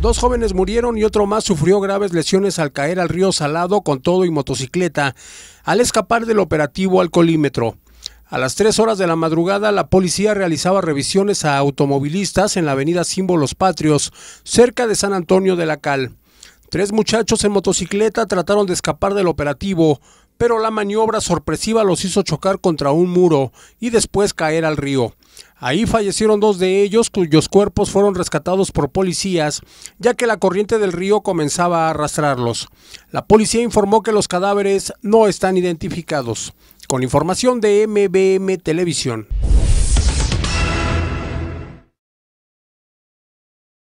Dos jóvenes murieron y otro más sufrió graves lesiones al caer al río Salado con todo y motocicleta al escapar del operativo colímetro. A las 3 horas de la madrugada, la policía realizaba revisiones a automovilistas en la avenida Símbolos Patrios, cerca de San Antonio de la Cal. Tres muchachos en motocicleta trataron de escapar del operativo, pero la maniobra sorpresiva los hizo chocar contra un muro y después caer al río. Ahí fallecieron dos de ellos cuyos cuerpos fueron rescatados por policías, ya que la corriente del río comenzaba a arrastrarlos. La policía informó que los cadáveres no están identificados. Con información de MBM Televisión.